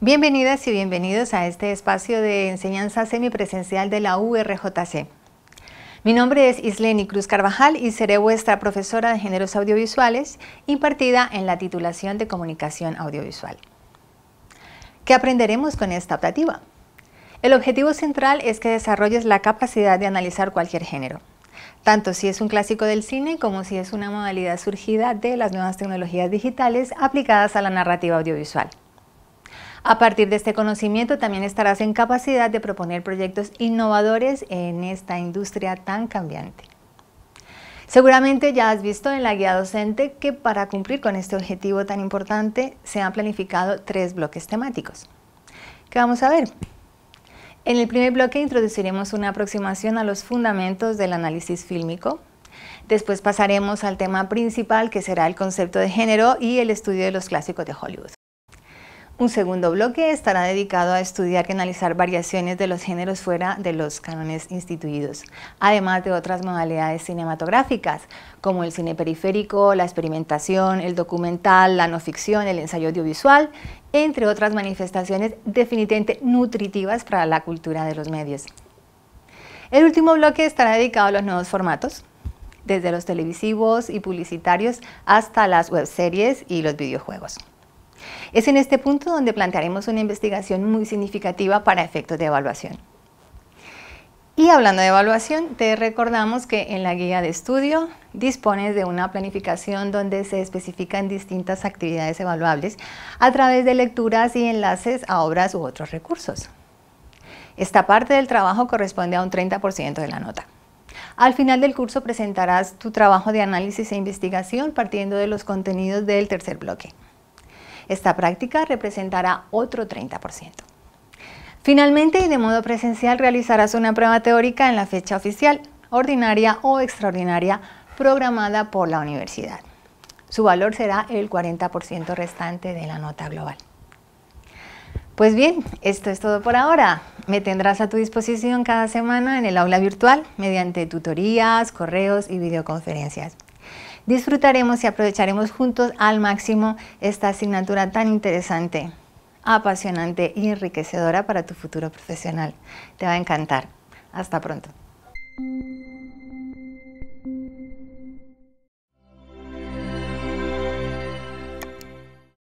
Bienvenidas y bienvenidos a este espacio de enseñanza semipresencial de la URJC. Mi nombre es Isleni Cruz Carvajal y seré vuestra profesora de géneros audiovisuales impartida en la titulación de Comunicación Audiovisual. ¿Qué aprenderemos con esta optativa? El objetivo central es que desarrolles la capacidad de analizar cualquier género tanto si es un clásico del cine como si es una modalidad surgida de las nuevas tecnologías digitales aplicadas a la narrativa audiovisual. A partir de este conocimiento también estarás en capacidad de proponer proyectos innovadores en esta industria tan cambiante. Seguramente ya has visto en la guía docente que para cumplir con este objetivo tan importante se han planificado tres bloques temáticos. ¿Qué vamos a ver? En el primer bloque introduciremos una aproximación a los fundamentos del análisis fílmico. Después pasaremos al tema principal que será el concepto de género y el estudio de los clásicos de Hollywood. Un segundo bloque estará dedicado a estudiar y analizar variaciones de los géneros fuera de los cánones instituidos, además de otras modalidades cinematográficas, como el cine periférico, la experimentación, el documental, la no ficción, el ensayo audiovisual, entre otras manifestaciones definitivamente nutritivas para la cultura de los medios. El último bloque estará dedicado a los nuevos formatos, desde los televisivos y publicitarios hasta las webseries y los videojuegos. Es en este punto donde plantearemos una investigación muy significativa para efectos de evaluación. Y hablando de evaluación, te recordamos que en la guía de estudio dispones de una planificación donde se especifican distintas actividades evaluables a través de lecturas y enlaces a obras u otros recursos. Esta parte del trabajo corresponde a un 30% de la nota. Al final del curso presentarás tu trabajo de análisis e investigación partiendo de los contenidos del tercer bloque. Esta práctica representará otro 30%. Finalmente y de modo presencial realizarás una prueba teórica en la fecha oficial, ordinaria o extraordinaria programada por la universidad. Su valor será el 40% restante de la nota global. Pues bien, esto es todo por ahora. Me tendrás a tu disposición cada semana en el aula virtual mediante tutorías, correos y videoconferencias. Disfrutaremos y aprovecharemos juntos al máximo esta asignatura tan interesante apasionante y enriquecedora para tu futuro profesional. Te va a encantar. Hasta pronto.